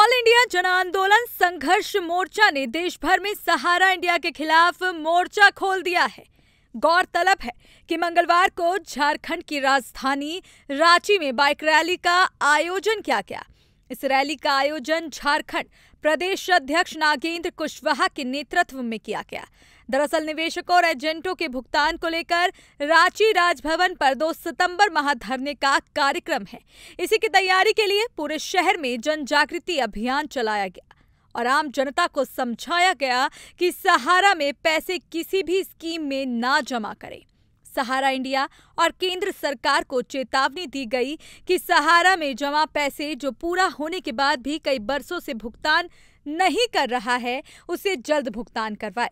all India जन आंदोलन संघर्ष मोर्चा ने देश भर में सहारा इंडिया के खिलाफ मोर्चा खोल दिया है गौरतलब है कि मंगलवार को झारखंड की राजधानी रांची में बाइक रैली का आयोजन किया गया इस रैली का आयोजन झारखंड प्रदेश अध्यक्ष नागेंद्र कुशवाहा के नेतृत्व में किया गया दरअसल निवेशकों और एजेंटों के भुगतान को लेकर रांची राजभवन पर 2 सितंबर माह धरने का कार्यक्रम है इसी की तैयारी के लिए पूरे शहर में जन जागृति अभियान चलाया गया और आम जनता को समझाया गया कि सहारा में पैसे किसी भी स्कीम में ना जमा करें सहारा इंडिया और केंद्र सरकार को चेतावनी दी गई कि सहारा में जमा पैसे जो पूरा होने के बाद भी कई बरसों से भुगतान नहीं कर रहा है उसे जल्द भुगतान करवाए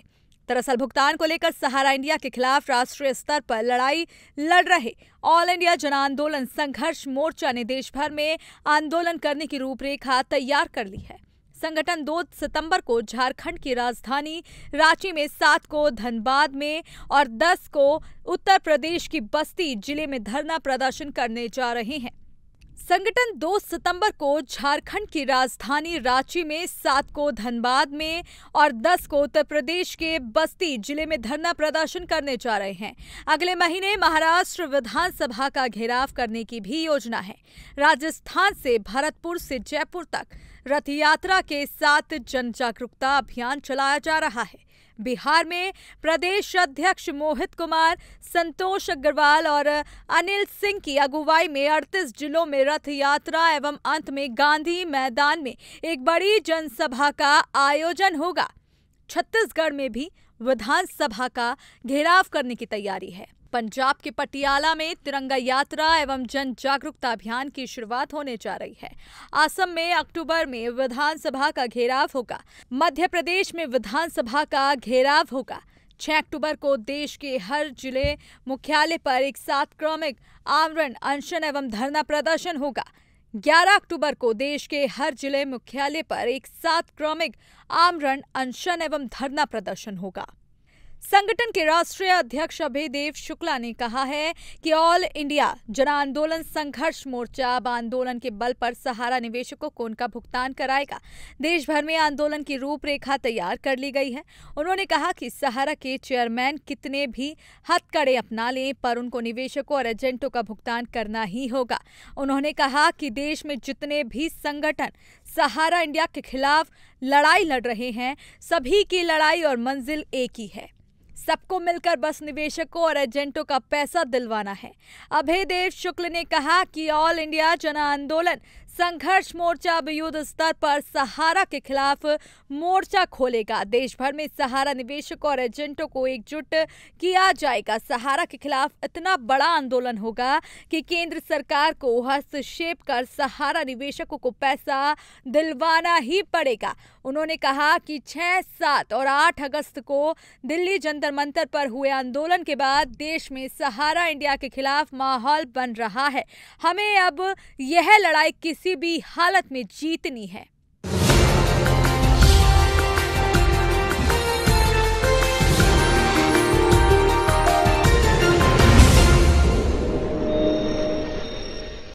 दरअसल भुगतान को लेकर सहारा इंडिया के खिलाफ राष्ट्रीय स्तर पर लड़ाई लड़ रहे ऑल इंडिया जन आंदोलन संघर्ष मोर्चा ने देश भर में आंदोलन करने की रूपरेखा तैयार कर ली है संगठन 2 सितंबर को झारखंड की राजधानी रांची में सात को धनबाद में और दस को उत्तर प्रदेश की बस्ती जिले में धरना प्रदर्शन करने जा रहे हैं संगठन 2 सितंबर को झारखंड की राजधानी रांची में सात को धनबाद में और 10 को उत्तर प्रदेश के बस्ती जिले में धरना प्रदर्शन करने जा रहे हैं अगले महीने महाराष्ट्र विधानसभा का घेराव करने की भी योजना है राजस्थान से भरतपुर से जयपुर तक रथ यात्रा के साथ जन जागरूकता अभियान चलाया जा रहा है बिहार में प्रदेश अध्यक्ष मोहित कुमार संतोष अग्रवाल और अनिल सिंह की अगुवाई में 38 जिलों में रथ यात्रा एवं अंत में गांधी मैदान में एक बड़ी जनसभा का आयोजन होगा छत्तीसगढ़ में भी विधानसभा का घेराव करने की तैयारी है पंजाब के पटियाला में तिरंगा यात्रा एवं जन जागरूकता अभियान की शुरुआत होने जा रही है असम में अक्टूबर में विधानसभा का घेराव होगा मध्य प्रदेश में विधानसभा का घेराव होगा 6 अक्टूबर को देश के हर जिले मुख्यालय पर एक साथ क्रमिक आमरण अनशन एवं धरना प्रदर्शन होगा 11 अक्टूबर को देश के हर जिले मुख्यालय पर एक साथ क्रमिक आमरण अनशन एवं धरना प्रदर्शन होगा संगठन के राष्ट्रीय अध्यक्ष अभिदेव शुक्ला ने कहा है कि ऑल इंडिया जन आंदोलन संघर्ष मोर्चा अब आंदोलन के बल पर सहारा निवेशकों को उनका भुगतान कराएगा देश भर में आंदोलन की रूपरेखा तैयार कर ली गई है उन्होंने कहा कि सहारा के चेयरमैन कितने भी हथकड़े अपना लें पर उनको निवेशकों और एजेंटों का भुगतान करना ही होगा उन्होंने कहा कि देश में जितने भी संगठन सहारा इंडिया के खिलाफ लड़ाई लड़ रहे हैं सभी की लड़ाई और मंजिल एक ही है सबको मिलकर बस निवेशकों और एजेंटों का पैसा दिलवाना है अभय देव शुक्ल ने कहा कि ऑल इंडिया जन आंदोलन संघर्ष मोर्चा अब युद्ध स्तर पर सहारा के खिलाफ मोर्चा खोलेगा देश भर में सहारा निवेशकों और एजेंटों को एकजुट किया जाएगा सहारा के खिलाफ इतना बड़ा आंदोलन होगा कि केंद्र सरकार को हस्तक्षेप कर सहारा निवेशकों को पैसा दिलवाना ही पड़ेगा उन्होंने कहा कि छह सात और आठ अगस्त को दिल्ली जंतर मंतर पर हुए आंदोलन के बाद देश में सहारा इंडिया के खिलाफ माहौल बन रहा है हमें अब यह लड़ाई किस किसी भी हालत में जीतनी है